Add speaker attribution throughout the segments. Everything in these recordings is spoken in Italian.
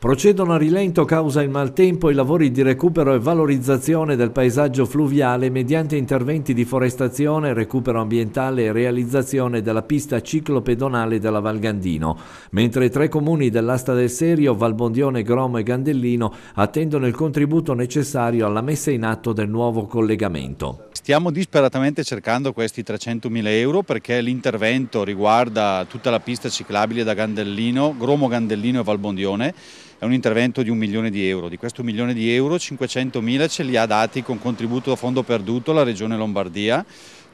Speaker 1: Procedono a rilento causa il maltempo i lavori di recupero e valorizzazione del paesaggio fluviale mediante interventi di forestazione, recupero ambientale e realizzazione della pista ciclopedonale della Valgandino, mentre tre comuni dell'asta del Serio, Valbondione, Gromo e Gandellino attendono il contributo necessario alla messa in
Speaker 2: atto del nuovo collegamento. Stiamo disperatamente cercando questi 300.000 euro perché l'intervento riguarda tutta la pista ciclabile da Gandellino, Gromo Gandellino e Valbondione è un intervento di un milione di euro. Di questo milione di euro 500.000 ce li ha dati con contributo a fondo perduto la Regione Lombardia,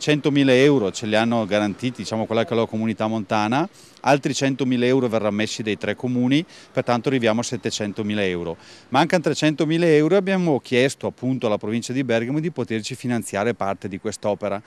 Speaker 2: 100.000 euro ce li hanno garantiti diciamo, quella che è la comunità montana, altri 100.000 euro verranno messi dai tre comuni, pertanto arriviamo a 700.000 euro. Mancano 300.000 euro e abbiamo chiesto appunto alla provincia di Bergamo di poterci finanziare parte di quest'opera.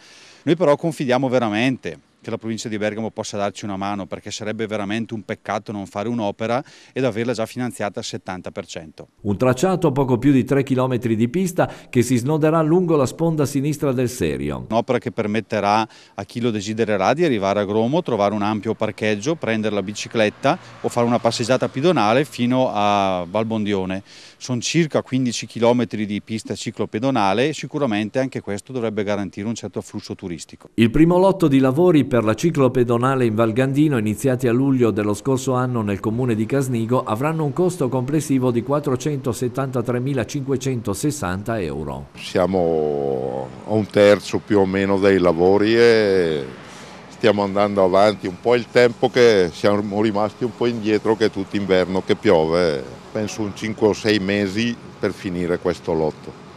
Speaker 2: Noi però confidiamo veramente che la provincia di Bergamo possa darci una mano perché sarebbe veramente un peccato non fare un'opera ed averla già finanziata al 70%.
Speaker 1: Un tracciato a poco più di 3 km di pista che
Speaker 2: si snoderà lungo la sponda sinistra del Serio. Un'opera che permetterà a chi lo desidererà di arrivare a Gromo, trovare un ampio parcheggio, prendere la bicicletta o fare una passeggiata pedonale fino a Valbondione. Sono circa 15 km di pista ciclopedonale e sicuramente anche questo dovrebbe garantire un certo afflusso turistico.
Speaker 1: Il primo lotto di lavori per la ciclopedonale in Val Gandino, iniziati a luglio dello scorso anno nel comune di Casnigo, avranno un costo complessivo di 473.560 euro.
Speaker 3: Siamo a un terzo più o meno dei lavori e stiamo andando avanti un po' il tempo che siamo rimasti un po' indietro che è tutto inverno che piove, penso un 5 o 6 mesi per finire questo lotto.